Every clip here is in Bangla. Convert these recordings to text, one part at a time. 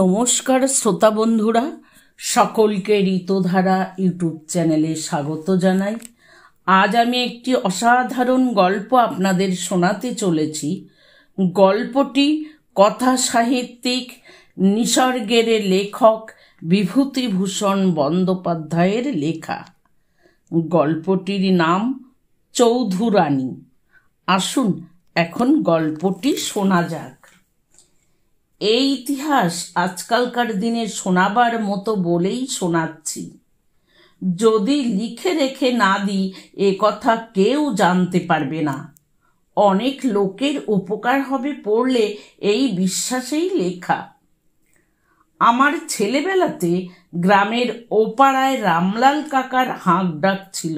নমস্কার শ্রোতা বন্ধুরা সকলকে ঋতুধারা ইউটিউব চ্যানেলে স্বাগত জানাই আজ আমি একটি অসাধারণ গল্প আপনাদের শোনাতে চলেছি গল্পটি কথা সাহিত্যিক নিসর্গের লেখক বিভূতিভূষণ বন্দ্যোপাধ্যায়ের লেখা গল্পটির নাম চৌধুরানী আসুন এখন গল্পটি শোনা যাক এই ইতিহাস আজকালকার দিনে শোনাবার মতো বলেই শোনাচ্ছি যদি লিখে রেখে না দিই এ কথা কেউ জানতে পারবে না অনেক লোকের উপকার হবে পড়লে এই বিশ্বাসেই লেখা আমার ছেলেবেলাতে গ্রামের ওপাড়ায় রামলাল কাকার হাঁক ডাক ছিল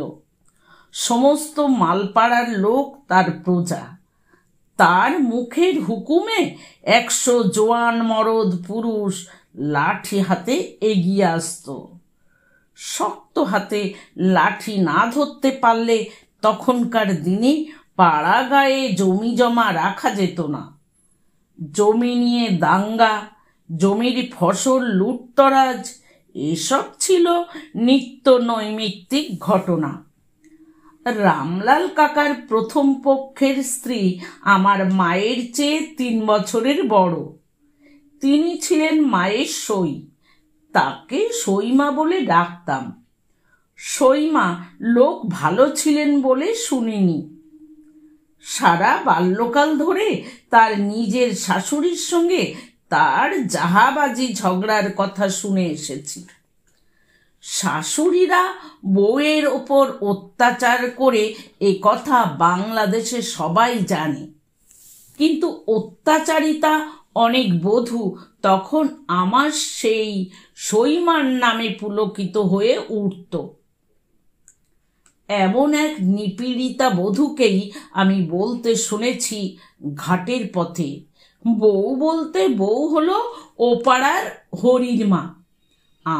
সমস্ত মালপাড়ার লোক তার প্রজা তার মুখের হুকুমে একশো জোয়ান মরদ পুরুষ লাঠি হাতে এগিয়ে আসত শক্ত হাতে লাঠি না ধরতে পারলে তখনকার দিনে পাড়া গায়ে জমি জমা রাখা যেত না জমি নিয়ে দাঙ্গা জমির ফসল লুটতরাজ এসব ছিল নিত্য নৈমিত্তিক ঘটনা রামলাল কাকার প্রথম পক্ষের স্ত্রী আমার মায়ের চেয়ে তিন বছরের বড় তিনি ছিলেন মায়ের সই তাকে সইমা বলে ডাকতাম সইমা লোক ভালো ছিলেন বলে শুনিনি সারা বাল্যকাল ধরে তার নিজের শাশুড়ির সঙ্গে তার জাহাবাজি ঝগড়ার কথা শুনে এসেছি শাশুড়িরা বউয়ের ওপর অত্যাচার করে এ কথা বাংলাদেশে সবাই জানে কিন্তু অত্যাচারিতা অনেক বধু তখন আমার সেই সৈমান নামে পুলকিত হয়ে উঠত এমন এক নিপীড়িতা বধূকেই আমি বলতে শুনেছি ঘাটের পথে বউ বলতে বউ হলো ওপাড়ার হরির মা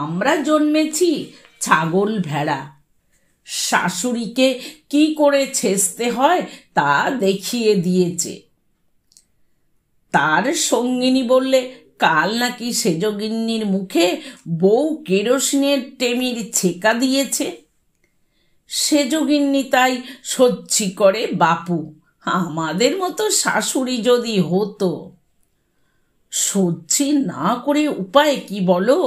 আমরা জন্মেছি ছাগল ভেড়া শাশুড়িকে কি করে ছেঁচতে হয় তা দেখিয়ে দিয়েছে তার সঙ্গিনী বললে কাল নাকি সেজগিন্নির মুখে বউ কেরোসিনের টেমির ছেকা দিয়েছে সেজগিন্নি তাই সহ্যি করে বাপু আমাদের মতো শাশুড়ি যদি হতো সহ্যি না করে উপায় কি বলো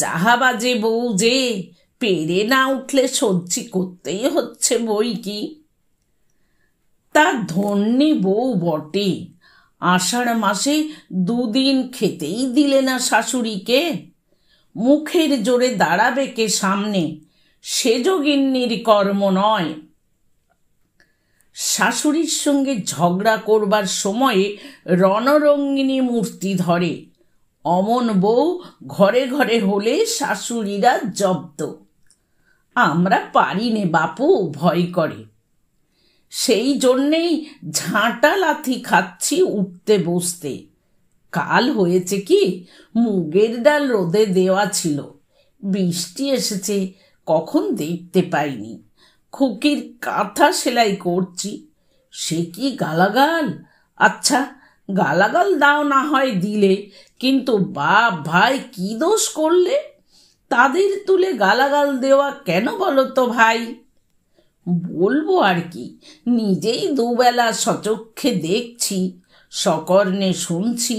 যাহা বাজে বউ যে পেরে না উঠলে সহ্যি করতেই হচ্ছে বই কি তা ধন্যী বউ বটে আষাঢ় মাসে দুদিন খেতেই দিলে না শাশুড়িকে মুখের জোরে দাঁড়াবে কে সামনে সেজগিন্নির কর্ম নয় শাশুড়ির সঙ্গে ঝগড়া করবার সময়ে রণরঙ্গিনী মূর্তি ধরে অমন বউ ঘরে ঘরে হলে শাশুড়িরা জব্দ আমরা পারি নে বাপু ভয় করে সেই জন্যেই ঝাঁটা লাথি খাচ্ছি উঠতে বসতে কাল হয়েছে কি মুগের ডাল রোদে দেওয়া ছিল বৃষ্টি এসেছে কখন দেখতে পাইনি খুকির কাঁথা সেলাই করছি সে কি গালাগাল আচ্ছা গালাগাল দাও না হয় দিলে কিন্তু বাপ ভাই কি দোষ করলে তাদের তুলে গালাগাল দেওয়া কেন বলো তো ভাই বলবো আর কি নিজেই দুবেলা সচক্ষে দেখছি সকর্ণে শুনছি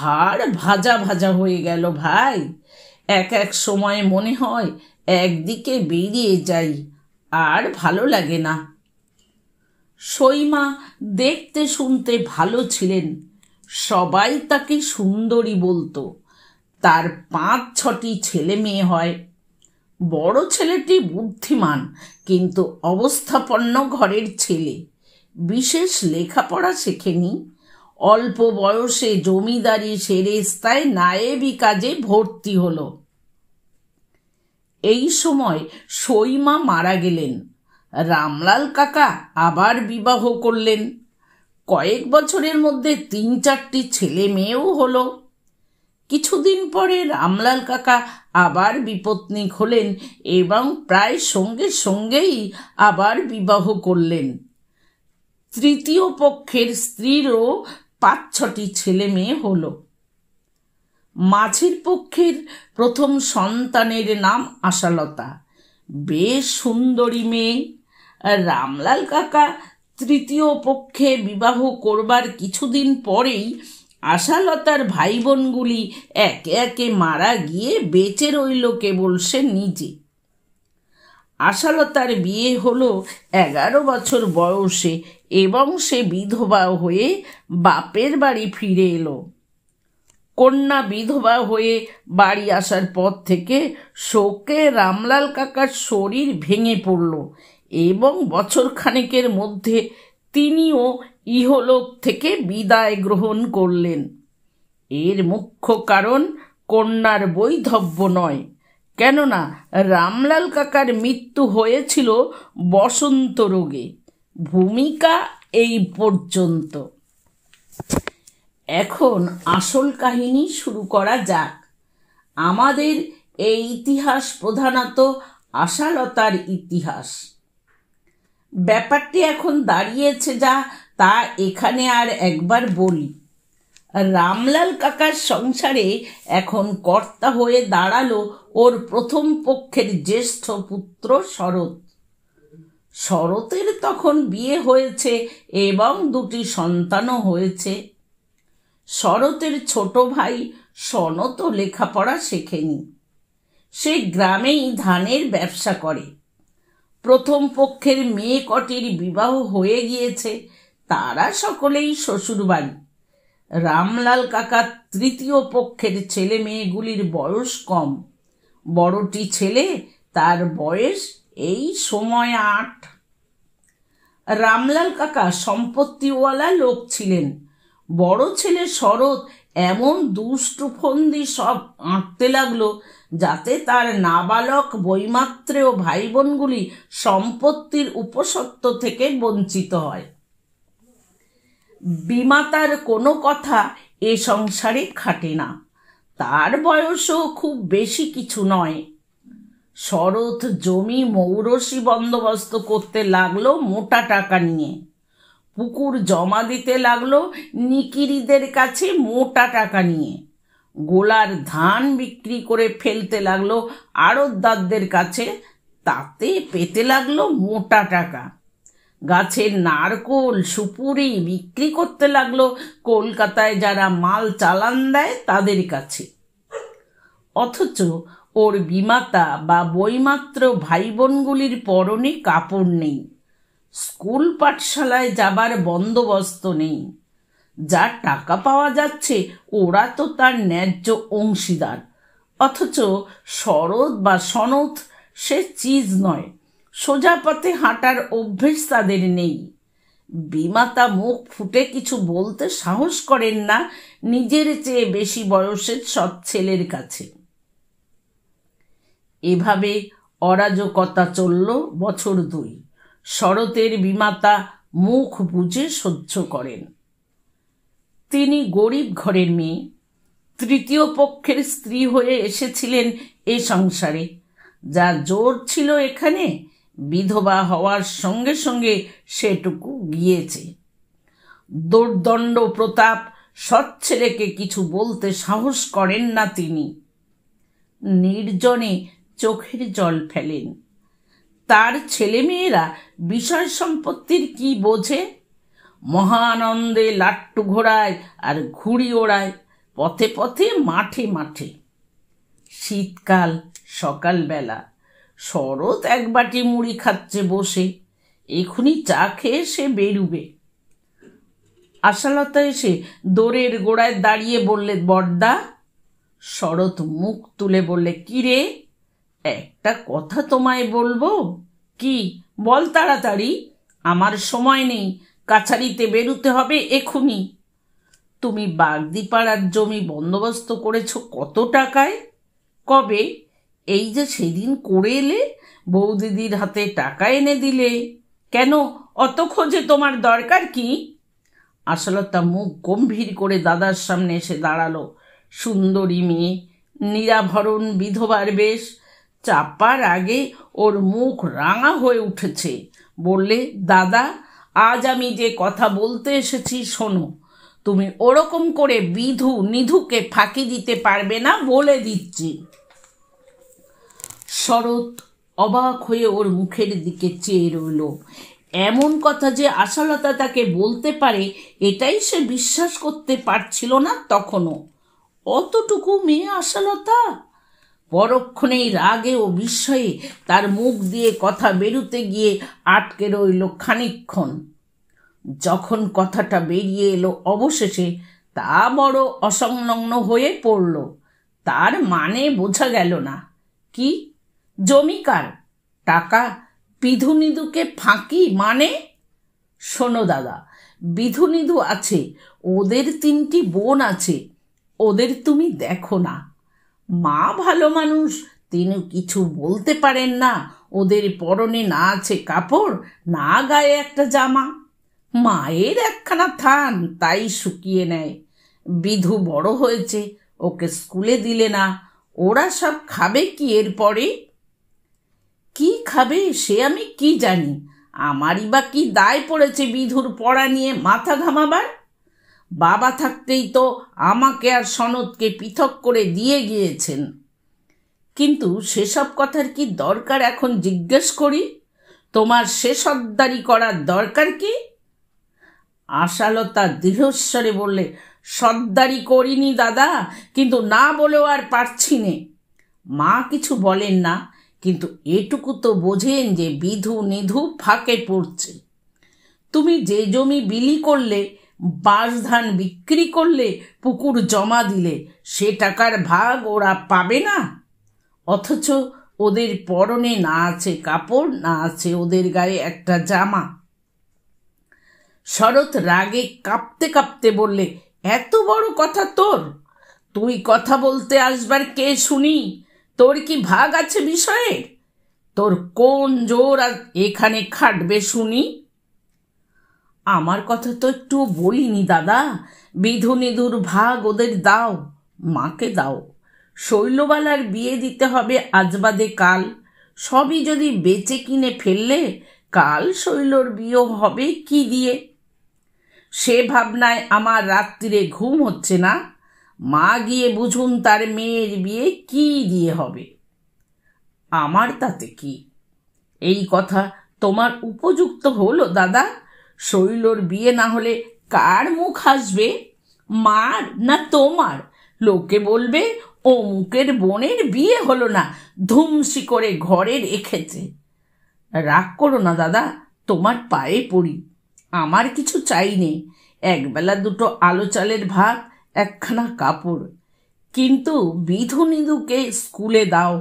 হাড় ভাজা ভাজা হয়ে গেল ভাই এক এক সময় মনে হয় একদিকে বেরিয়ে যাই আর ভালো লাগে না সৈমা দেখতে শুনতে ভালো ছিলেন সবাই তাকে সুন্দরী বলতো তার পাঁচ ছটি ছেলে মেয়ে হয় বড় ছেলেটি বুদ্ধিমান কিন্তু অবস্থাপন্ন ঘরের ছেলে বিশেষ লেখাপড়া শেখেনি অল্প বয়সে জমিদারি সেরেস্তায় নায়েবি কাজে ভর্তি হলো এই সময় সৈমা মারা গেলেন রামলাল কাকা আবার বিবাহ করলেন কয়েক বছরের মধ্যে তিন চারটি ছেলে মেয়েও হলো কিছুদিন পরে রামলাল কাকা আবার বিপত্নিক হলেন এবং প্রায় সঙ্গে সঙ্গেই আবার বিবাহ করলেন তৃতীয় পক্ষের স্ত্রীরও পাঁচ ছটি ছেলে মেয়ে হল মাঝের পক্ষের প্রথম সন্তানের নাম আশালতা বেশ সুন্দরী মেয়ে রামলাল কাকা তৃতীয় পক্ষে বিবাহ করবার কিছুদিন পরেই আশালতার ভাই বোনগুলি একে একে মারা গিয়ে বেঁচে রইল কেবল সে নিজে আশালতার বিয়ে হলো এগারো বছর বয়সে এবং সে বিধবা হয়ে বাপের বাড়ি ফিরে এলো কন্যা বিধবা হয়ে বাড়ি আসার পর থেকে শোকে রামলাল কাকার শরীর ভেঙে পড়ল এবং বছরখানেকের মধ্যে তিনিও ইহলোক থেকে বিদায় গ্রহণ করলেন এর মুখ্য কারণ কন্যার বৈধব্য নয় কেননা রামলাল কাকার মৃত্যু হয়েছিল বসন্ত রোগে ভূমিকা এই পর্যন্ত এখন আসল কাহিনী শুরু করা যাক আমাদের এই ইতিহাস প্রধানত আশালতার ইতিহাস ব্যাপারটি এখন দাঁড়িয়েছে যা তা এখানে আর একবার বলি রামলাল কাকার সংসারে এখন কর্তা হয়ে দাঁড়ালো ওর প্রথম পক্ষের জ্যেষ্ঠ পুত্র শরৎ শরতের তখন বিয়ে হয়েছে এবং দুটি সন্তানও হয়েছে শরতের ছোট ভাই সনত লেখাপড়া শেখেনি সে গ্রামেই ধানের ব্যবসা করে প্রথম পক্ষের মেয়ে কটির বিবাহ হয়ে গিয়েছে তারা সকলেই শ্বশুরবাড়ি রামলাল কাকা তৃতীয় পক্ষের ছেলে মেয়েগুলির বয়স কম বড়টি ছেলে তার বয়স এই সময় আট রামলাল কাকা সম্পত্তিওয়ালা লোক ছিলেন বড় ছেলে শরৎ এমন দুষ্টু ফন্দি সব আঁটতে লাগলো যাতে তার নাবালক বইমাত্রেয় ভাই বোনগুলি সম্পত্তির উপসত্ব থেকে বঞ্চিত হয় বিমাতার কোনো কথা এ সংসারে খাটে না তার বয়সও খুব বেশি কিছু নয় শরৎ জমি মৌরসি বন্দোবস্ত করতে লাগলো মোটা টাকা নিয়ে পুকুর জমা দিতে লাগলো নিকিরিদের কাছে মোটা টাকা নিয়ে গোলার ধান বিক্রি করে ফেলতে লাগলো আড়তদারদের কাছে তাতে পেতে লাগলো মোটা টাকা গাছের নারকোল সুপুরি বিক্রি করতে লাগলো কলকাতায় যারা মাল চালান দেয় তাদের কাছে অথচ ওর বিমাতা বা বইমাত্র ভাই বোনগুলির পরনে কাপড় নেই স্কুল পাঠশালায় যাবার বন্দোবস্ত নেই যা টাকা পাওয়া যাচ্ছে ওরা তো তার ন্যায্য অংশীদার অথচ শরৎ বা সনদ সে চিজ নয় সোজা পথে হাঁটার অভ্যেস তাদের নেই বিমাতা মুখ ফুটে কিছু বলতে সাহস করেন না নিজের চেয়ে বেশি বয়সের সৎ ছেলের কাছে এভাবে অরাজকতা চলল বছর দুই শরতের বিমাতা মুখ বুঝে সহ্য করেন তিনি গরিব ঘরের মেয়ে তৃতীয় পক্ষের স্ত্রী হয়ে এসেছিলেন এ সংসারে যা জোর ছিল এখানে বিধবা হওয়ার সঙ্গে সঙ্গে সেটুকু গিয়েছে দোর্দণ্ড প্রতাপ সৎ ছেলেকে কিছু বলতে সাহস করেন না তিনি নির্জনে চোখের জল ফেলেন তার ছেলেমেয়েরা বিষয় সম্পত্তির কি বোঝে মহানন্দে লাট্টু ঘোড়ায় আর ঘুড়ি ওড়ায় পথে পথে মাঠে মাঠে শীতকাল সকালবেলা শরৎ এক বাটি মুড়ি খাচ্ছে বসে এখুনি চা খেয়ে সে বেরুবে আশালতা এসে দোরের গোড়ায় দাঁড়িয়ে বললে বর্দা শরৎ মুখ তুলে বললে কিরে একটা কথা তোমায় বলবো কি বল তাড়াতাড়ি আমার সময় নেই কাছারিতে বেরুতে হবে এখুনি তুমি বাগদিপাড়ার জমি বন্দোবস্ত করেছ কত টাকায় কবে এই যে সেদিন করে এলে বৌদিদির হাতে টাকা এনে দিলে কেন অত খোঁজে তোমার দরকার কি আশালতা মুখ গম্ভীর করে দাদার সামনে এসে দাঁড়ালো সুন্দরী মেয়ে নিরাভরণ বিধবার বেশ চাপার আগে ওর মুখ রাঙা হয়ে উঠেছে বললে দাদা আজ আমি যে কথা বলতে এসেছি শোনো তুমি ওরকম করে বিধু নিধুকে ফাঁকি দিতে পারবে না বলে দিচ্ছি শরৎ অবাক হয়ে ওর মুখের দিকে চেয়ে রইল এমন কথা যে আশালতা তাকে বলতে পারে এটাই সে বিশ্বাস করতে পারছিল না তখনও অতটুকু মেয়ে আশালতা পরক্ষণেই রাগে ও বিস্ময়ে তার মুখ দিয়ে কথা বেরুতে গিয়ে আটকে রইল খানিক্ষণ যখন কথাটা বেরিয়ে এলো অবশেষে তা বড় অসংলগ্ন হয়ে পড়ল তার মানে বোঝা গেল না কি জমিকার টাকা বিধুনিধুকে ফাঁকি মানে শোনো দাদা বিধুনিধু আছে ওদের তিনটি বোন আছে ওদের তুমি দেখো না মা ভালো মানুষ তিনি কিছু বলতে পারেন না ওদের পরনে না আছে কাপড় না গায়ে একটা জামা মায়ের একখানা থান তাই শুকিয়ে নেয় বিধু বড় হয়েছে ওকে স্কুলে দিলে না ওরা সব খাবে কি এরপরে কি খাবে সে আমি কি জানি আমারই বা কি দায় পড়েছে বিধুর পড়া নিয়ে মাথা ঘামাবার বাবা থাকতেই তো আমাকে আর সনদকে পৃথক করে দিয়ে গিয়েছেন কিন্তু সেসব কথার কি দরকার এখন জিজ্ঞেস করি তোমার শেষদ্দারি করার দরকার কি আশালতা দৃঢ়স্বরে বললে সদ্দারি করিনি দাদা কিন্তু না বলেও আর পারছি নে মা কিছু বলেন না কিন্তু এটুকু তো বোঝেন যে বিধু নিধু ফাঁকে পড়ছে তুমি যে জমি বিলি করলে বাস ধান বিক্রি করলে পুকুর জমা দিলে সে টাকার ভাগ ওরা পাবে না অথচ ওদের পরনে না আছে কাপড় না আছে ওদের গায়ে একটা জামা শরৎ রাগে কাঁপতে কাঁপতে বললে এত বড় কথা তোর তুই কথা বলতে আসবার কে শুনি তোর কি ভাগ আছে বিষয়ে তোর কোন জোর এখানে খাটবে শুনি আমার কথা তো একটু বলিনি দাদা বিধুনিধুর ভাগ ওদের দাও মাকে দাও শৈলবালার বিয়ে দিতে হবে আজ বাদে কাল সবই যদি বেচে কিনে ফেললে কাল শৈলর বিয়ে হবে কি দিয়ে সে ভাবনায় আমার রাত্রিরে ঘুম হচ্ছে না মা গিয়ে বুঝুন তার মেয়ের বিয়ে কি দিয়ে হবে আমার তাতে কি এই কথা তোমার উপযুক্ত হলো দাদা শৈলর বিয়ে না হলে কার মুখ হাসবে মার না তোমার লোকে বলবে অমুকের বোনের বিয়ে হলো না ধুমসি করে ঘরে রেখেছে রাগ করো না দাদা তোমার পায়ে পড়ি আমার কিছু চাই নেই একবেলা দুটো আলো চালের ভাত একখানা কাপড় কিন্তু বিধু নিধুকে স্কুলে দাও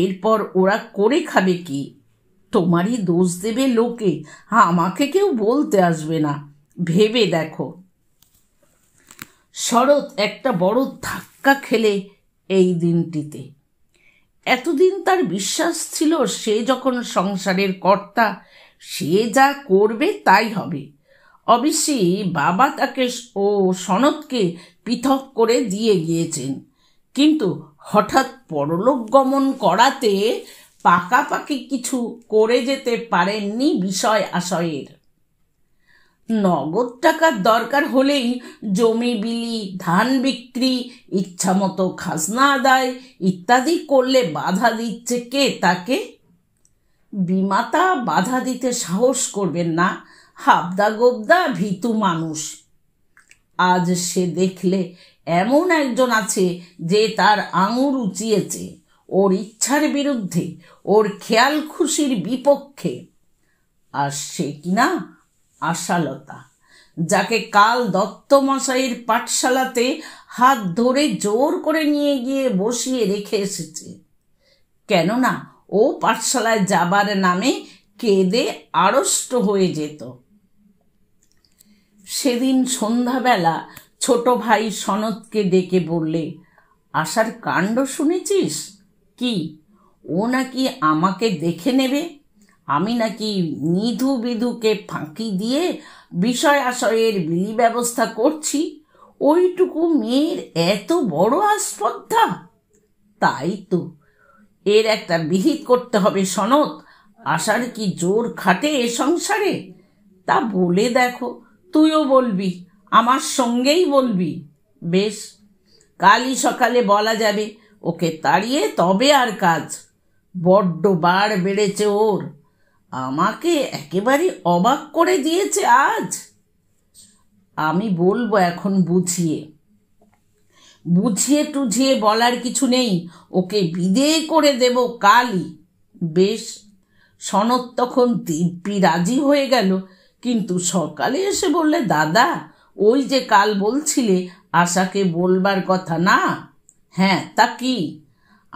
এরপর ওরা করে খাবে কি তোমারই দোষ দেবে লোকে হ্যাঁ, আমাকে কেউ বলতে আসবে না ভেবে দেখো শরৎ একটা বড় ধাক্কা খেলে এই দিনটিতে এতদিন তার বিশ্বাস ছিল সে যখন সংসারের কর্তা সে যা করবে তাই হবে অবশ্যই বাবা তাকে ও সনৎকে পৃথক করে দিয়ে গিয়েছেন কিন্তু হঠাৎ পরলোক গমন করাতে পাকাপাকি কিছু করে যেতে পারেননি বিষয় আশয়ের নগদ টাকার দরকার হলেই জমি বিলি ধান বিক্রি ইচ্ছামতো খাজনা আদায় ইত্যাদি করলে বাধা দিচ্ছে কে তাকে বিমাতা বাধা দিতে সাহস করবেন না হাবদা গোবদা ভীতু মানুষ আজ সে দেখলে এমন একজন আছে যে তার আঙুর উঁচিয়েছে ওর ইচ্ছার বিরুদ্ধে ওর খেয়াল খুশির বিপক্ষে আর সে কিনা আশালতা যাকে কাল দত্তমশাইয়ের পাঠশালাতে হাত ধরে জোর করে নিয়ে গিয়ে বসিয়ে রেখে এসেছে কেননা ও পাঠশালায় যাবার নামে কেঁদে আড়ষ্ট হয়ে যেত সেদিন সন্ধ্যাবেলা ছোট ভাই সনদকে ডেকে বললে আশার কাণ্ড শুনেছিস কি ও নাকি আমাকে দেখে নেবে আমি নাকি নিধু বিধুকে ফাঁকি দিয়ে বিষয় আশয়ের বিলি ব্যবস্থা করছি ওইটুকু মেয়ের এত বড় আস্পর্ধা তাই তো এর একটা বিহিত করতে হবে সনদ আসার কি জোর খাটে এ সংসারে তা বলে দেখো তুইও বলবি আমার সঙ্গেই বলবি বেশ কালই সকালে বলা যাবে ওকে তাড়িয়ে তবে আর কাজ বড্ড বার বেড়েছে ওর আমাকে একেবারে অবাক করে দিয়েছে আজ আমি বলবো এখন বুঝিয়ে বুঝিয়ে টুঝিয়ে বলার কিছু নেই ওকে বিদেয় করে দেব কালই বেশ সনদ তখন দিব্যি রাজি হয়ে গেল কিন্তু সকালে এসে বললে দাদা ওই যে কাল বলছিলে আশাকে বলবার কথা না হ্যাঁ তা কি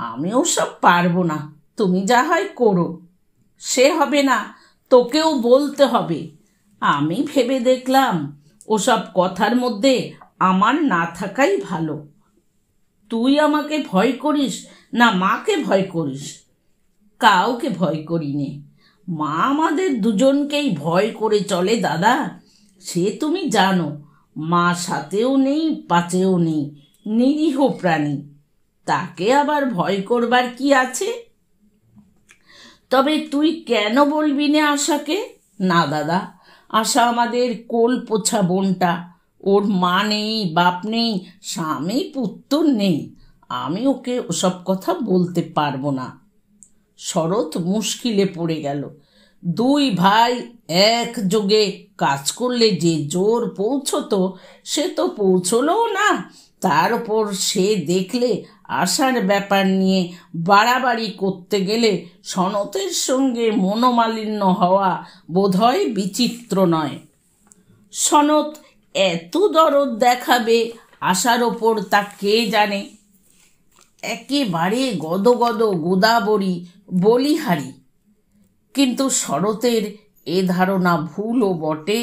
আমি ওসব পারবো না তুমি যা হয় করো সে হবে না তোকেও বলতে হবে আমি ভেবে দেখলাম ওসব কথার মধ্যে আমার না থাকাই ভালো তুই আমাকে ভয় করিস না মাকে ভয় করিস কাউকে ভয় করিনি মা আমাদের দুজনকেই ভয় করে চলে দাদা সে তুমি জানো মা সাথেও নেই পাচেও নেই নিরীহ প্রাণী তাকে আবার ভয় করবার কি আছে তবে তুই কেন বলবি না আশাকে না দাদা আশা আমাদের কোল পোছা বোনটা ওর মা নেই বাপ নেই স্বামী পুত্র নেই আমি ওকে ওসব কথা বলতে পারবো না শরৎ মুশকিলে পড়ে গেল দুই ভাই একযোগে কাজ করলে যে জোর পৌঁছতো সে তো পৌঁছলো না তার উপর সে দেখলে আসার ব্যাপার নিয়ে বাড়াবাড়ি করতে গেলে সনতের সঙ্গে মনোমালিন্য হওয়া বোধহয় বিচিত্র নয় সনত এত দরদ দেখাবে আশার ওপর তা কে জানে একেবারে গদগদ গোদাবরী বলিহারি কিন্তু শরতের এ ধারণা ভুলও বটে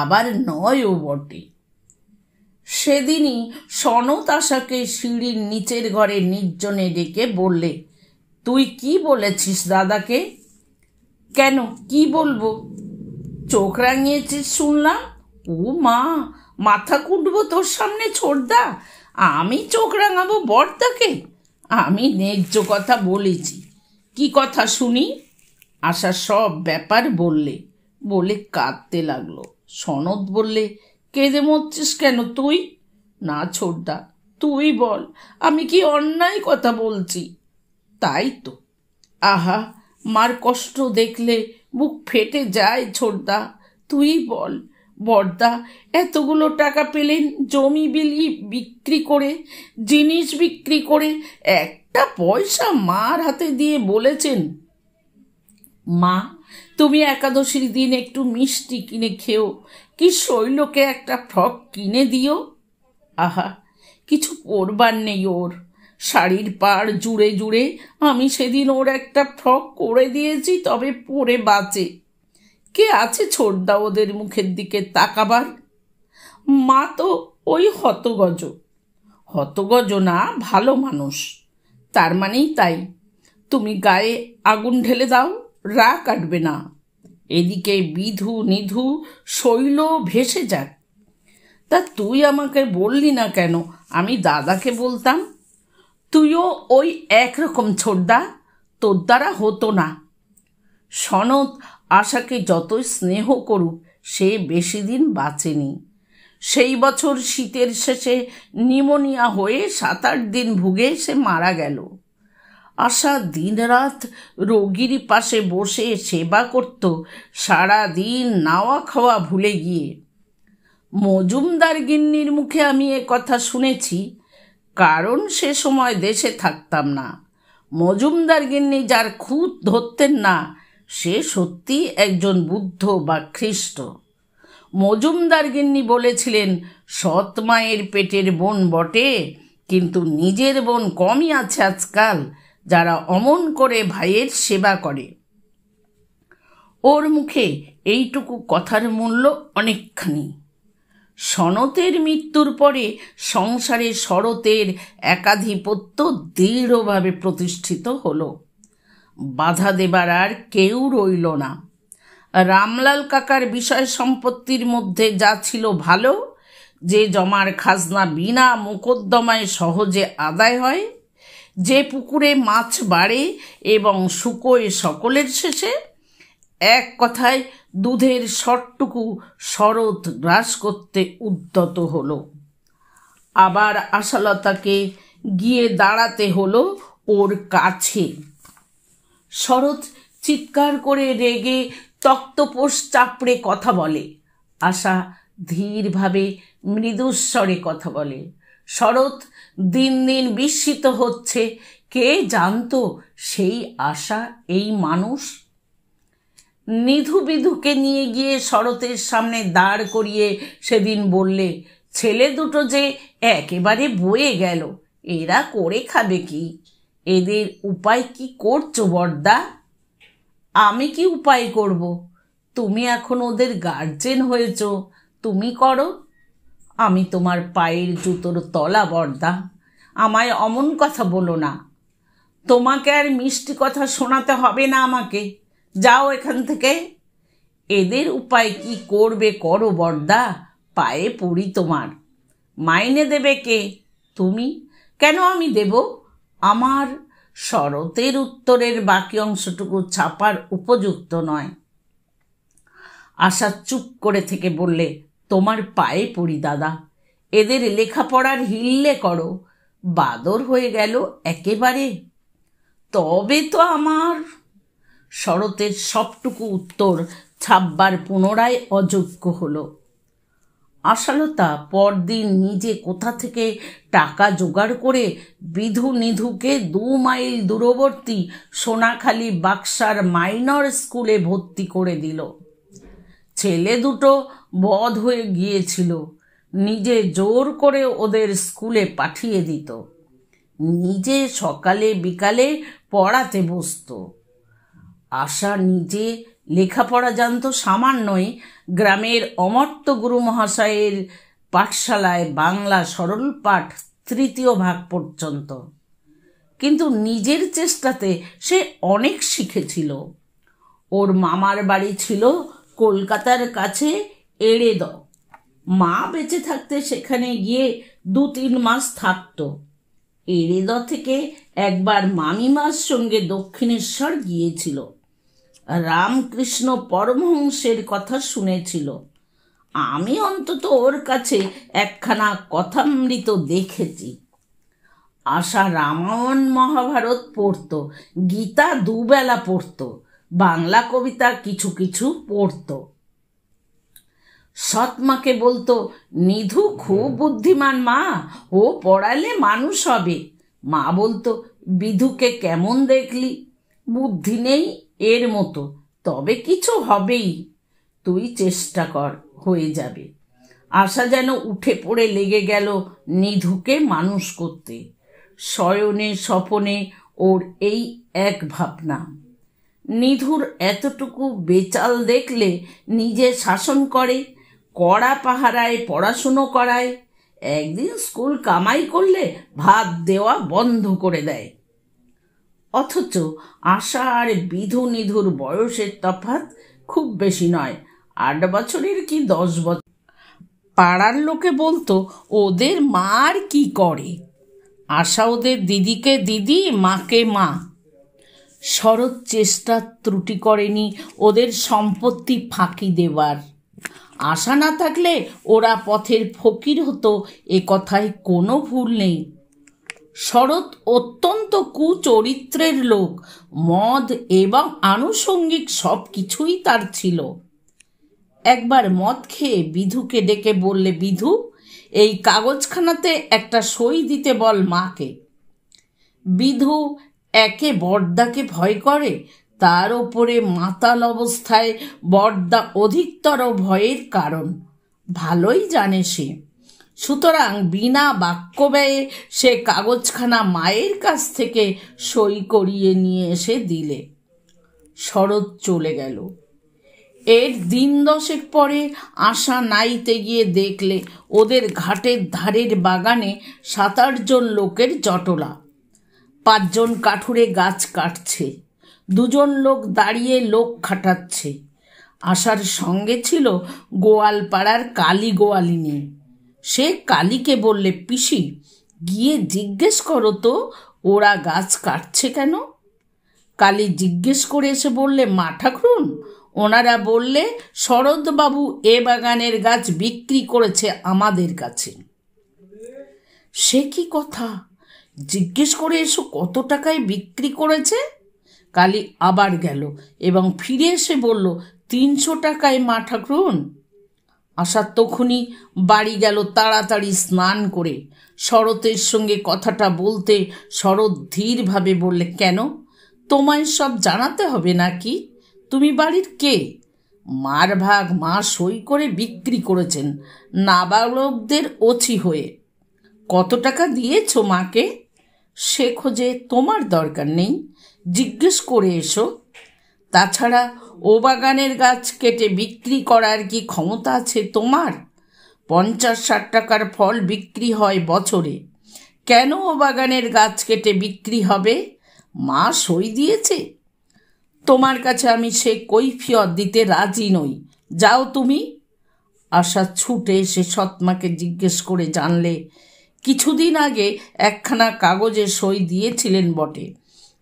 আবার নয়ও বটে সেদিনই সনত আশাকে সিঁড়ির নিচের ঘরে নির্জনে ডেকে বললে তুই কি বলেছিস দাদাকে কেন কি বলবো চোখ রাঙিয়েছিস শুনলাম ও মা মাথা কুটবো তোর সামনে ছোটদা আমি চোখ রাঙাবো বর্দাকে আমি ন্যায্য কথা বলেছি কি কথা শুনি আশা সব ব্যাপার বললে বলে কাঁদতে লাগলো সনদ বললে কেঁদে মরছিস কেন তুই না ছোটদা তুই বল আমি কি অন্যায় কথা বলছি তাই তো আহা মার কষ্ট দেখলে বুক ফেটে যায় ছোটদা তুই বল বর্দা এতগুলো টাকা পেলেন জমি বিলি বিক্রি করে জিনিস বিক্রি করে একটা পয়সা মার হাতে দিয়ে বলেছেন মা তুমি একাদশীর দিন একটু মিষ্টি কিনে খেও কি শৈলকে একটা ফ্রক কিনে দিও আহা কিছু পরবার নেই ওর শাড়ির পাড় জুড়ে জুড়ে আমি সেদিন ওর একটা ফ্রক করে দিয়েছি তবে পরে বাঁচে কে আছে ছোটদা ওদের মুখের দিকে তাকাবার মা তো ওই হতগজ হতগজ না ভালো মানুষ তার মানেই তাই তুমি গায়ে আগুন ঢেলে দাও রা কাটবে না এদিকে বিধু নিধু শৈল ভেসে যাক তা তুই আমাকে বললি না কেন আমি দাদাকে বলতাম তুইও ওই একরকম ছোটদা তোর দ্বারা হতো না সনদ আশাকে যতই স্নেহ করুক সে বেশি দিন বাঁচেনি সেই বছর শীতের শেষে নিমোনিয়া হয়ে সাত আট দিন ভুগে সে মারা গেল আশা দিনরাত রোগীর পাশে বসে সেবা করত সারা দিন নাওয়া খাওয়া ভুলে গিয়ে মজুমদার গিন্নির মুখে আমি এ কথা শুনেছি কারণ সে সময় দেশে থাকতাম না মজুমদার গিন্নি যার খুঁত ধরতেন না সে সত্যি একজন বুদ্ধ বা খ্রিস্ট মজুমদার গিন্নি বলেছিলেন সৎ মায়ের পেটের বোন বটে কিন্তু নিজের বোন কমই আছে আজকাল যারা অমন করে ভাইয়ের সেবা করে ওর মুখে এইটুকু কথার মূল্য অনেকখানি সনতের মৃত্যুর পরে সংসারে শরতের একাধিপত্য দৃঢ়ভাবে প্রতিষ্ঠিত হলো বাধা দেবার আর কেউ রইল না রামলাল কাকার বিষয় সম্পত্তির মধ্যে যা ছিল ভালো যে জমার খাজনা বিনা মোকদ্দমায় সহজে আদায় হয় যে পুকুরে মাছ বাড়ে এবং শুকোয় সকলের শেষে এক কথায় দুধের শটটুকু শরৎ গ্রাস করতে উদ্যত হলো আবার আশালতাকে গিয়ে দাঁড়াতে হলো ওর কাছে শরৎ চিৎকার করে রেগে তক্তপোষ চাপড়ে কথা বলে আশা ধীরভাবে মৃদুস্বরে কথা বলে শরৎ দিন দিন বিস্মিত হচ্ছে কে জানত সেই আশা এই মানুষ নিধু বিধুকে নিয়ে গিয়ে শরতের সামনে দাঁড় করিয়ে সেদিন বললে ছেলে দুটো যে একেবারে বয়ে গেল এরা করে খাবে কি এদের উপায় কি করছো বর্দা আমি কি উপায় করব তুমি এখন ওদের গার্জেন হয়েছ তুমি করো আমি তোমার পায়ের জুতোর তলা বর্দা আমায় অমন কথা বলো না তোমাকে আর মিষ্টি কথা শোনাতে হবে না আমাকে যাও এখান থেকে এদের উপায় কি করবে করো বর্দা পায়ে পড়ি তোমার মাইনে দেবে কে তুমি কেন আমি দেব আমার শরতের উত্তরের বাকি অংশটুকু ছাপার উপযুক্ত নয় আশা চুপ করে থেকে বললে তোমার পায়ে পড়ি দাদা এদের লেখাপড়ার হিল্লে করো বাদর হয়ে গেল একেবারে তবে তো আমার শরতের সবটুকু উত্তর ছাব্বার পুনরায় অযোগ্য হলো আশালতা পরদিন নিজে কোথা থেকে টাকা জোগাড় করে বিধু নিধুকে দু মাইল দূরবর্তী সোনাখালি বাক্সার মাইনর স্কুলে ভর্তি করে দিল ছেলে দুটো বধ হয়ে গিয়েছিল নিজে জোর করে ওদের স্কুলে পাঠিয়ে দিত নিজে সকালে বিকালে পড়াতে বসত আশা নিজে লেখাপড়া জানত সামান্যই গ্রামের অমর্ত গুরু মহাশয়ের পাঠশালায় বাংলা সরল পাঠ তৃতীয় ভাগ পর্যন্ত কিন্তু নিজের চেষ্টাতে সে অনেক শিখেছিল ওর মামার বাড়ি ছিল কলকাতার কাছে এড়ে দাও মা বেঁচে থাকতে সেখানে গিয়ে দু তিন মাস থাকতো এরেদা থেকে একবার মামিমার সঙ্গে দক্ষিণেশ্বর গিয়েছিল রামকৃষ্ণ পরমহংসের কথা শুনেছিল আমি অন্তত ওর কাছে একখানা কথামৃত দেখেছি আশা রামায়ণ মহাভারত পড়ত গীতা দুবেলা পড়ত বাংলা কবিতা কিছু কিছু পড়তো সৎমাকে বলতো নিধু খুব বুদ্ধিমান মা ও পড়ালে মানুষ হবে মা বলতো বিধুকে কেমন দেখলি বুদ্ধি নেই এর মতো তবে কিছু হবেই তুই চেষ্টা কর হয়ে যাবে আশা যেন উঠে পড়ে লেগে গেল নিধুকে মানুষ করতে শয়নে স্বপনে ওর এই এক ভাবনা নিধুর এতটুকু বেচাল দেখলে নিজে শাসন করে কড়া পাহারায় পড়াশুনো করায় একদিন স্কুল কামাই করলে ভাত দেওয়া বন্ধ করে দেয় অথচ আশা আর বিধু নিধুর বয়সের তফাত খুব বেশি নয় আট বছরের কি দশ বছর পাড়ার লোকে বলতো ওদের মার কি করে আশা ওদের দিদিকে দিদি মাকে মা শরৎ চেষ্টা ত্রুটি করেনি ওদের সম্পত্তি ফাঁকি দেওয়ার আশা না থাকলে ওরা পথের ফকির হতো এ কথায় কোনো ভুল নেই শরৎ অত্যন্ত কুচরিত্রের লোক মদ এবং আনুষঙ্গিক সব কিছুই তার ছিল একবার মদ খেয়ে বিধুকে ডেকে বললে বিধু এই কাগজখানাতে একটা সই দিতে বল মাকে বিধু একে বর্দাকে ভয় করে তার ওপরে মাতাল অবস্থায় বর্দা অধিকতর ভয়ের কারণ ভালোই জানে সে সুতরাং বিনা বাক্য ব্যয়ে সে কাগজখানা মায়ের কাছ থেকে সই করিয়ে নিয়ে এসে দিলে শরৎ চলে গেল এর দিন দশেক পরে আশা নাইতে গিয়ে দেখলে ওদের ঘাটের ধারের বাগানে সাত আটজন লোকের জটলা পাঁচজন কাঠুরে গাছ কাটছে দুজন লোক দাঁড়িয়ে লোক খাটাচ্ছে আশার সঙ্গে ছিল গোয়ালপাড়ার কালী গোয়ালিনী সে কালীকে বললে পিসি গিয়ে জিজ্ঞেস করো তো ওরা গাছ কাটছে কেন কালী জিজ্ঞেস করে এসে বললে মা ঠাকুরুন ওনারা বললে শরৎবাবু এ বাগানের গাছ বিক্রি করেছে আমাদের কাছে সে কি কথা জিজ্ঞেস করে এসো কত টাকায় বিক্রি করেছে কালী আবার গেল এবং ফিরে এসে বলল তিনশো টাকায় মা ঠাকুরুন আশা তখনই বাড়ি গেল তাড়াতাড়ি স্নান করে শরতের সঙ্গে কথাটা বলতে শরৎ ধীরভাবে বললে কেন তোমায় সব জানাতে হবে নাকি তুমি বাড়ির কে মার ভাগ মা সই করে বিক্রি করেছেন নাবালকদের অছি হয়ে কত টাকা দিয়েছ মাকে সে খোঁজে তোমার দরকার নেই জিজ্ঞেস করে এসো তাছাড়া ও বাগানের গাছ কেটে বিক্রি করার কি ক্ষমতা আছে তোমার পঞ্চাশ ষাট টাকার ফল বিক্রি হয় বছরে কেন ও বাগানের গাছ কেটে বিক্রি হবে মা সই দিয়েছে তোমার কাছে আমি সে কৈফিয়ত দিতে রাজি নই যাও তুমি আশা ছুটে এসে সৎমাকে জিজ্ঞেস করে জানলে কিছুদিন আগে একখানা কাগজে সই দিয়েছিলেন বটে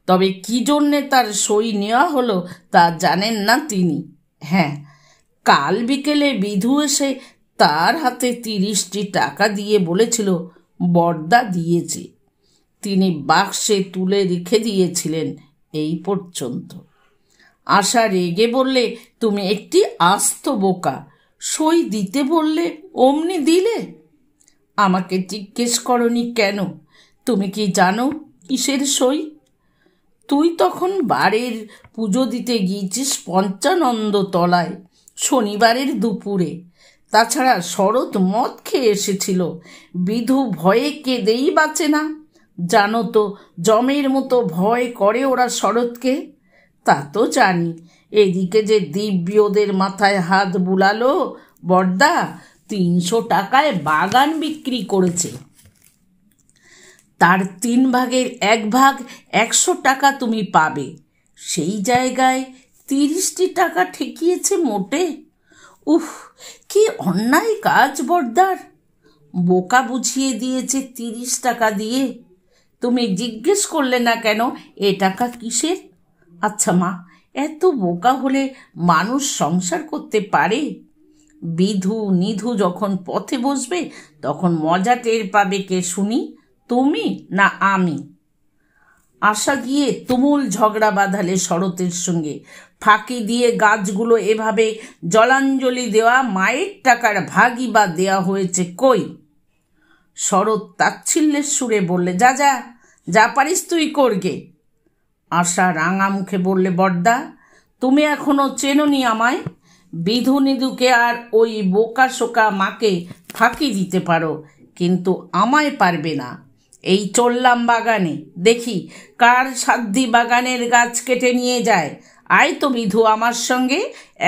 তবে কী জন্যে তার সই নেওয়া হলো তা জানেন না তিনি হ্যাঁ কাল বিকেলে বিধু এসে তার হাতে তিরিশটি টাকা দিয়ে বলেছিল বর্দা দিয়েছে তিনি বাক্সে তুলে রেখে দিয়েছিলেন এই পর্যন্ত আশা রেগে বললে তুমি একটি আস্ত বোকা সই দিতে বললে অমনি দিলে আমাকে জিজ্ঞেস করনি কেন তুমি কি জানো কিসের সই তুই তখন বাড়ির পুজো দিতে গিয়েছিস পঞ্চানন্দ তলায় শনিবারের দুপুরে তাছাড়া শরৎ মদ খেয়ে এসেছিল বিধু ভয়ে কেঁদেই বাঁচে না জানো তো জমের মতো ভয় করে ওরা শরৎকে তা তো জানি এদিকে যে দিব্যদের মাথায় হাত বুলালো বর্দা তিনশো টাকায় বাগান বিক্রি করেছে তার তিন ভাগের এক ভাগ একশো টাকা তুমি পাবে সেই জায়গায় তিরিশটি টাকা ঠেকিয়েছে মোটে উফ কি অন্যায় কাজ বর্দার বোকা বুঝিয়ে দিয়েছে তিরিশ টাকা দিয়ে তুমি জিজ্ঞেস করলে না কেন এ টাকা কিসের আচ্ছা মা এত বোকা হলে মানুষ সংসার করতে পারে বিধু নিধু যখন পথে বসবে তখন মজা টের পাবে কে শুনি তুমি না আমি আশা গিয়ে তুমুল ঝগড়া বাঁধালে শরতের সঙ্গে ফাঁকি দিয়ে গাছগুলো এভাবে জলাঞ্জলি দেওয়া মায়ের টাকার ভাগই বা দেওয়া হয়েছে কই শরৎ তাচ্ছিল্যের সুরে বললে যা যা যা পারিস তুই করগে আশা রাঙা মুখে বললে বর্দা তুমি এখনো চেননি আমায় বিধু আর ওই বোকা শোকা মাকে ফাঁকি দিতে পারো কিন্তু আমায় পারবে না এই চললাম বাগানে দেখি কার সাধ্যি বাগানের গাছ কেটে নিয়ে যায় আয় তো বিধু আমার সঙ্গে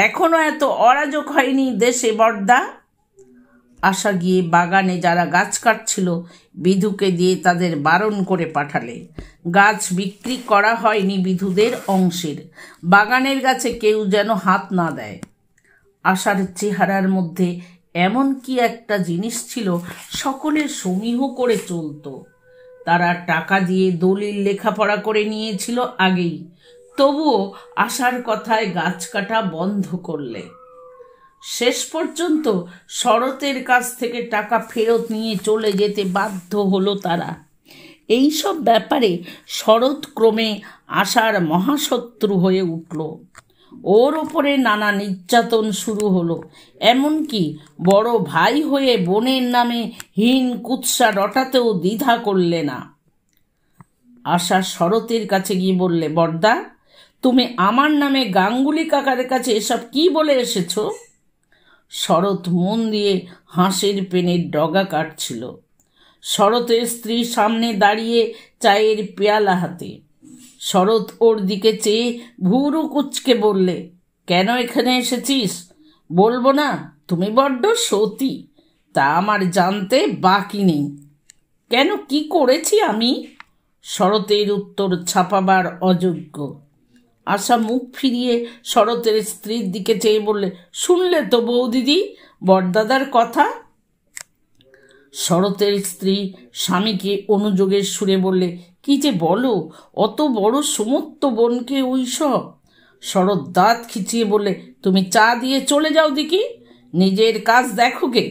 এখনও এত অরাজক হয়নি দেশে বর্দা আশা গিয়ে বাগানে যারা গাছ কাটছিল বিধুকে দিয়ে তাদের বারণ করে পাঠালে গাছ বিক্রি করা হয়নি বিধুদের অংশের বাগানের গাছে কেউ যেন হাত না দেয় আশার চেহারার মধ্যে এমন কি একটা জিনিস ছিল সকলের সমীহ করে চলতো তারা টাকা দিয়ে দলিল লেখাপড়া করে নিয়েছিল আগেই তবুও আসার কথায় গাছ কাটা বন্ধ করলে শেষ পর্যন্ত শরতের কাছ থেকে টাকা ফেরত নিয়ে চলে যেতে বাধ্য হলো তারা এই সব ব্যাপারে শরৎ ক্রমে আশার মহাশত্রু হয়ে উঠল ওর ওপরে নানা নির্যাতন শুরু হলো এমনকি বড় ভাই হয়ে বোনের নামে হীন কুৎসা রটাতেও দ্বিধা করলে না আশা শরতের কাছে গিয়ে বললে বর্দা তুমি আমার নামে গাঙ্গুলি কাকার কাছে এসব কি বলে এসেছ শরৎ মন দিয়ে হাঁসের পেনের ডগা কাটছিল শরতের স্ত্রী সামনে দাঁড়িয়ে চায়ের পেয়ালা হাতে শরৎ ওর দিকে চেয়ে ভুরু কুচকে বললে কেন এখানে এসেছিস বলবো না তুমি বড্ড সতী তা আমার জানতে বাকি নেই কেন কি করেছি আমি শরতের উত্তর ছাপাবার অযোগ্য আশা মুখ ফিরিয়ে শরতের স্ত্রীর দিকে চেয়ে বললে শুনলে তো বৌদিদি বরদাদার কথা শরতের স্ত্রী স্বামীকে অনুযোগের সুরে বললে কি যে বলো অত বড় সমস্ত বনকে ওই সব শরৎ দাঁত খিচিয়ে বলে তুমি চা দিয়ে চলে যাও দেখি নিজের কাজ দেখো গে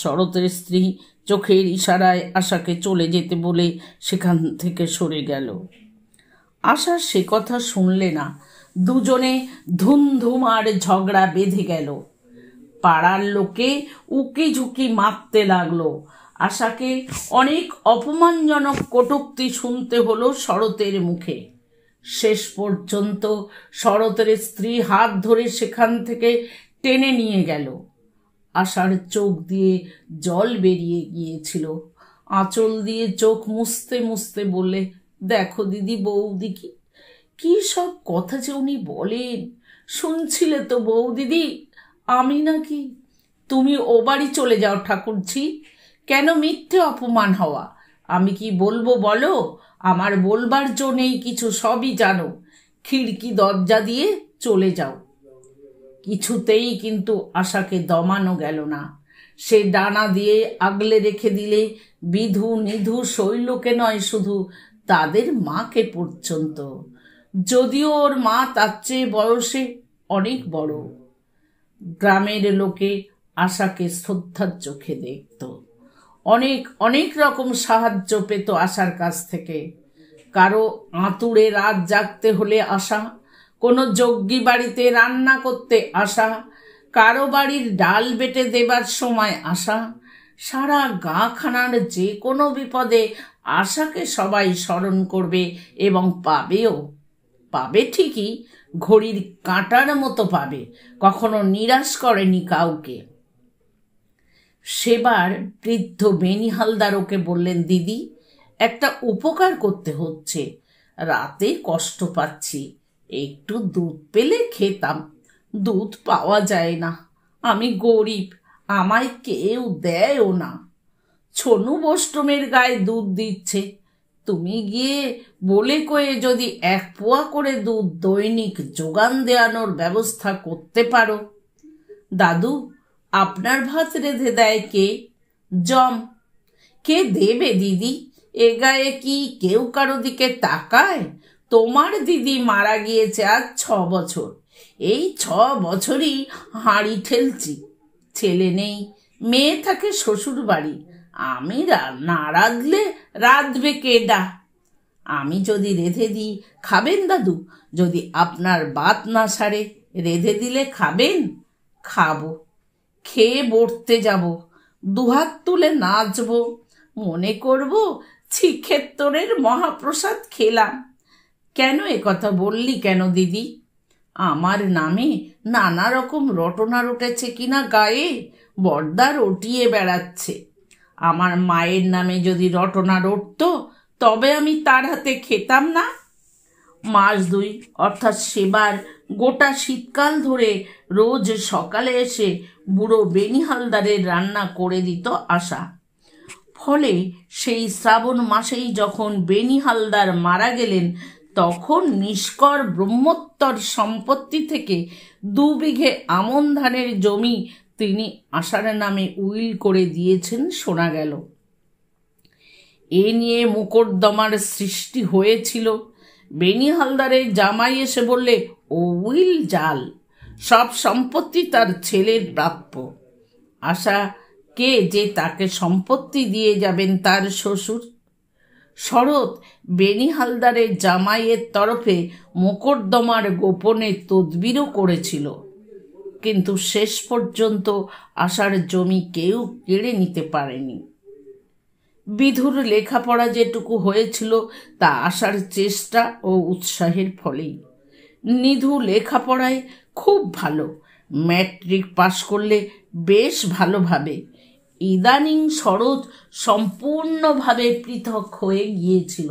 শরতের স্ত্রী চোখের ইশারায় আশাকে চলে যেতে বলে সেখান থেকে সরে গেল আশা সে কথা শুনলে না দুজনে ধুমধুমার ঝগড়া বেঁধে গেল পাড়ার লোকে উকি ঝুঁকি মারতে লাগলো আশাকে অনেক অপমানজনক কটুক্তি শুনতে হলো শরতের মুখে শেষ পর্যন্ত শরতের স্ত্রী হাত ধরে সেখান থেকে টেনে নিয়ে গেল আশার চোখ দিয়ে জল বেরিয়ে গিয়েছিল আঁচল দিয়ে চোখ মুছতে মুছতে বললে দেখো দিদি বউ কি কি সব কথা যে উনি বলেন শুনছিলে তো বউ দিদি আমি নাকি তুমি ও বাড়ি চলে যাও ঠাকুরজি কেন মিথ্যে অপমান হওয়া আমি কি বলবো বলো আমার বলবার জো নেই কিছু সবই জানো খিড়কি দরজা দিয়ে চলে যাও কিছুতেই কিন্তু আশাকে দমানো গেল না সে ডানা দিয়ে আগলে রেখে দিলে বিধু নিধু শৈলকে নয় শুধু তাদের মাকে পর্যন্ত যদিও ওর মা তার চেয়ে বয়সে অনেক বড় গ্রামের লোকে আশাকে শ্রদ্ধার চোখে দেখত অনেক অনেক রকম সাহায্য পেত আশার কাছ থেকে কারো আঁতুড়ে রাত জাগতে হলে আসা কোনো যজ্ঞী বাড়িতে রান্না করতে আসা কারো বাড়ির ডাল বেটে দেবার সময় আসা সারা গা খানার যে কোনো বিপদে আশাকে সবাই স্মরণ করবে এবং পাবেও পাবে ঠিকই ঘড়ির কাঁটার মতো পাবে কখনো নিরাশ করেনি কাউকে সেবার বৃদ্ধ বেনি ওকে বললেন দিদি একটা উপকার করতে হচ্ছে রাতে কষ্ট পাচ্ছি একটু দুধ পেলে খেতাম দুধ পাওয়া যায় না আমি গরিব আমায় কেউ দেয়ও না ছনু বষ্টমের গায়ে দুধ দিচ্ছে তুমি গিয়ে বলে কয়ে যদি এক পোয়া করে দুধ দৈনিক যোগান দেওয়ানোর ব্যবস্থা করতে পারো দাদু আপনার ভাত রেঁধে দেয় কে জম কে দেবে দিদি এ গায়ে কি কেউ কারো দিকে তাকায় তোমার দিদি মারা গিয়েছে আজ ছ বছর এই ছ বছরই হাঁড়ি ঠেলছি ছেলে নেই মেয়ে থাকে শ্বশুর বাড়ি আমি না রাঁধলে রাঁধবে কেডা আমি যদি রেঁধে দিই খাবেন দাদু যদি আপনার বাত না সারে রেঁধে দিলে খাবেন খাবো খেয়ে বড়তে যাব দুহাত তুলে নাচব মনে করব ছিক্ষেত্তরের মহাপ্রসাদ খেলাম কেন এ কথা বললি কেন দিদি আমার নামে নানা রকম রটনা রটেছে কিনা গায়ে বর্দার ওটিয়ে বেড়াচ্ছে আমার মায়ের নামে যদি রটনা রটত তবে আমি তার হাতে খেতাম না মাস দুই অর্থাৎ সেবার গোটা শীতকাল ধরে রোজ সকালে এসে বুড়ো বেনিহালদারের হালদারের রান্না করে দিত আশা ফলে সেই শ্রাবণ মাসেই যখন বেনিহালদার হালদার মারা গেলেন তখন নিষ্কর ব্রহ্মোত্তর সম্পত্তি থেকে দু বিঘে আমন ধানের জমি তিনি আষাঢ় নামে উইল করে দিয়েছেন শোনা গেল এ নিয়ে মোকদ্দমার সৃষ্টি হয়েছিল বেনি হালদারের জামাই এসে বললে ও উইল জাল সব সম্পত্তি তার ছেলের প্রাপ্য আশা কে যে তাকে সম্পত্তি দিয়ে যাবেন তার শ্বশুর শরৎ বেনি হালদারের জামাইয়ের তরফে মোকদ্দমার গোপনে তদবিরও করেছিল কিন্তু শেষ পর্যন্ত আশার জমি কেউ কেড়ে নিতে পারেনি বিধুর লেখাপড়া যেটুকু হয়েছিল তা আশার চেষ্টা ও উৎসাহের ফলেই নিধু লেখাপড়ায় খুব ভালো ম্যাট্রিক পাশ করলে বেশ ভালোভাবে ইদানিং শরৎ সম্পূর্ণভাবে পৃথক হয়ে গিয়েছিল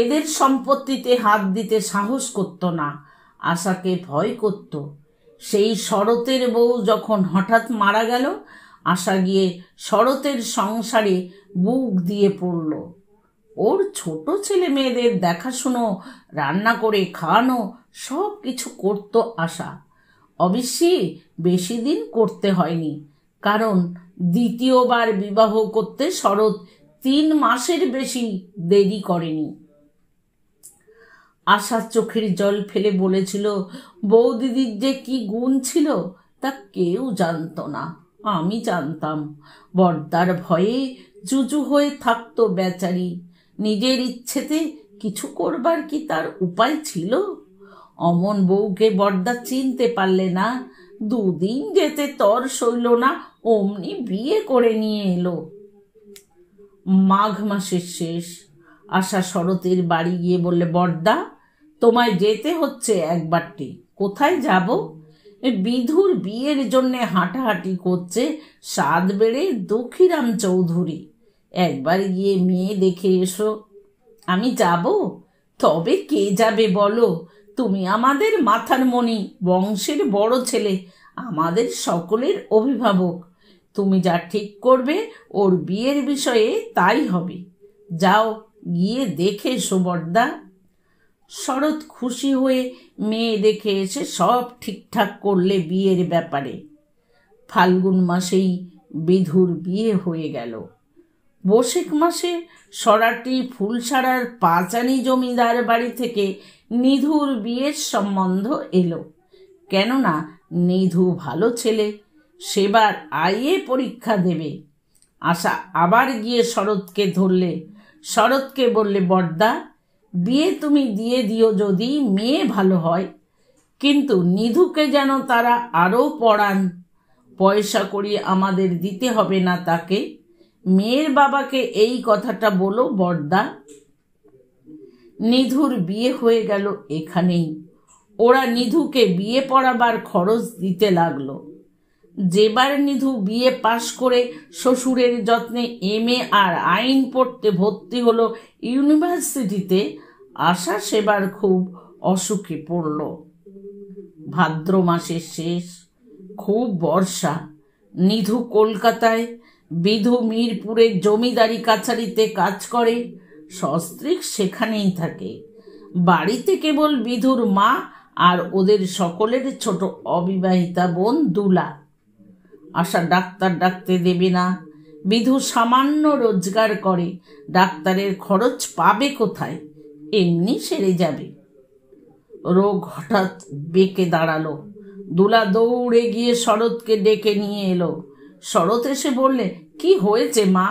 এদের সম্পত্তিতে হাত দিতে সাহস করত না আশাকে ভয় করত সেই শরতের বউ যখন হঠাৎ মারা গেল আশা গিয়ে শরতের সংসারে বুক দিয়ে পড়ল ওর ছোট ছেলে মেয়েদের দেখাশুনো রান্না করে খাওয়ানো সব কিছু করত আশা অবশ্যই বেশি দিন করতে হয়নি কারণ দ্বিতীয়বার বিবাহ করতে শরৎ তিন মাসের বেশি দেরি করেনি আশার চোখের জল ফেলে বলেছিল বউ দিদির যে কি গুণ ছিল তা কেউ জানত না আমি জানতাম বর্দার ভয়ে জুজু হয়ে থাকতো বেচারি নিজের ইচ্ছেতে কিছু করবার কি তার উপায় ছিল অমন বউকে বর্দা চিনতে পারলে না দুদিন যেতে তর সইল না অমনি বিয়ে করে নিয়ে এলো মাঘ মাসের শেষ আশা শরতের বাড়ি গিয়ে বললে বর্দা তোমায় যেতে হচ্ছে একবারটি কোথায় যাব বিধুর বিয়ের জন্যে হাঁটাহাঁটি করছে সাত বেড়ে দক্ষিরাম চৌধুরী একবার গিয়ে মেয়ে দেখে এসো আমি যাব তবে কে যাবে বলো তুমি আমাদের মাথার মণি বংশের বড় ছেলে আমাদের সকলের অভিভাবক তুমি যা ঠিক করবে ওর বিয়ের বিষয়ে তাই হবে যাও গিয়ে দেখে বর্দা শরৎ খুশি হয়ে মেয়ে দেখে এসে সব ঠিকঠাক করলে বিয়ের ব্যাপারে ফাল্গুন মাসেই বিধুর বিয়ে হয়ে গেল বসিক মাসে সরাটি ফুলসারার পাঁচানি জমিদার বাড়ি থেকে নিধুর বিয়ের সম্বন্ধ এলো কেননা নিধু ভালো ছেলে সেবার আইয়ে পরীক্ষা দেবে আশা আবার গিয়ে শরৎকে ধরলে শরৎকে বললে বর্দা বিয়ে তুমি দিয়ে দিও যদি মেয়ে ভালো হয় কিন্তু নিধুকে যেন তারা আরও পড়ান পয়সা করি আমাদের দিতে হবে না তাকে মেয়ের বাবাকে এই কথাটা বলো বর্দা নিধুর বিয়ে হয়ে গেল এখানেই ওরা নিধুকে বিয়ে পড়াবার খরচ দিতে লাগলো যেবার নিধু বিয়ে পাশ করে শ্বশুরের যত্নে এম এ আর আইন পড়তে ভর্তি হলো ইউনিভার্সিটিতে আশা সেবার খুব অসুখে পড়ল ভাদ্র মাসের শেষ খুব বর্ষা নিধু কলকাতায় বিধু মিরপুরে জমিদারি কাছারিতে কাজ করে সস্ত্রীক সেখানেই থাকে বাড়িতে কেবল বিধুর মা আর ওদের সকলের ছোট অবিবাহিতা বোন দুলা আশা ডাক্তার ডাকতে দেবে না বিধু সামান্য রোজগার করে ডাক্তারের খরচ পাবে কোথায় এমনি সেরে যাবে রোগ হঠাৎ বেঁকে দাঁড়ালো দুলা দৌড়ে গিয়ে শরৎকে ডেকে নিয়ে এলো শরৎ এসে বললে কি হয়েছে মা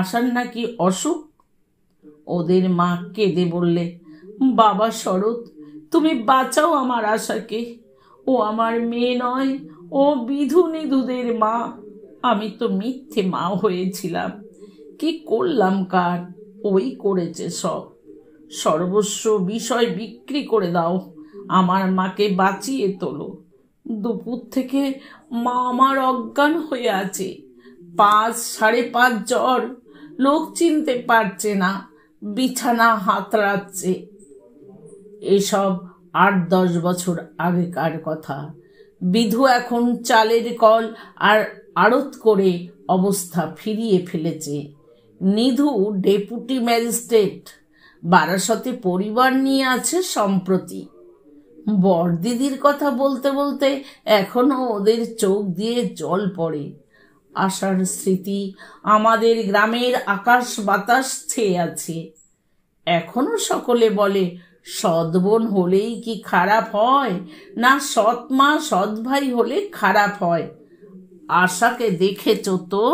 আসার নাকি অসুখ ওদের মা কেঁদে বললে বাবা শরৎ তুমি বাঁচাও আমার আশাকে ও আমার মেয়ে নয় ও বিধু নিধুদের মা আমি তো মিথ্যে মা হয়েছিলাম কি করলাম কার ওই করেছে সব সর্বস্ব বিষয় বিক্রি করে দাও আমার মাকে বাঁচিয়ে তোলো দুপুর থেকে মা আমার অজ্ঞান হয়ে আছে পাঁচ সাড়ে পাঁচ জ্বর লোক চিনতে পারছে না বিছানা হাতড়াচ্ছে এসব আট দশ বছর আগেকার কথা বিধু এখন চালের কল আর আড়ত করে অবস্থা ফিরিয়ে ফেলেছে নিধু ডেপুটি ম্যাজিস্ট্রেট বারাসতে পরিবার নিয়ে আছে সম্প্রতি দিদির কথা বলতে বলতে এখনও ওদের চোখ দিয়ে জল পড়ে আশার স্মৃতি আমাদের গ্রামের আকাশ বাতাস ছেয়ে আছে এখনো সকলে বলে সদবন হলেই কি খারাপ হয় না সৎ মা সৎ ভাই হলে খারাপ হয় আশাকে দেখেছ তো